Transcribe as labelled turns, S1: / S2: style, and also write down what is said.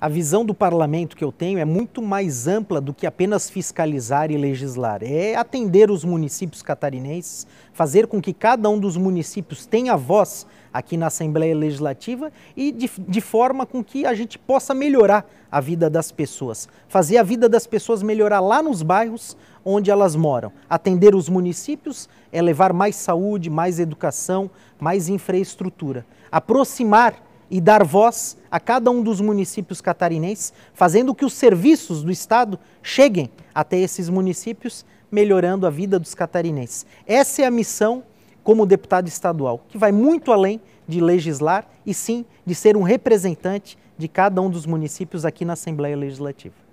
S1: a visão do parlamento que eu tenho é muito mais ampla do que apenas fiscalizar e legislar. É atender os municípios catarinenses, fazer com que cada um dos municípios tenha voz aqui na Assembleia Legislativa e de, de forma com que a gente possa melhorar a vida das pessoas, fazer a vida das pessoas melhorar lá nos bairros onde elas moram. Atender os municípios é levar mais saúde, mais educação, mais infraestrutura. Aproximar e dar voz a cada um dos municípios catarinenses, fazendo que os serviços do Estado cheguem até esses municípios, melhorando a vida dos catarinenses. Essa é a missão como deputado estadual, que vai muito além de legislar e sim de ser um representante de cada um dos municípios aqui na Assembleia Legislativa.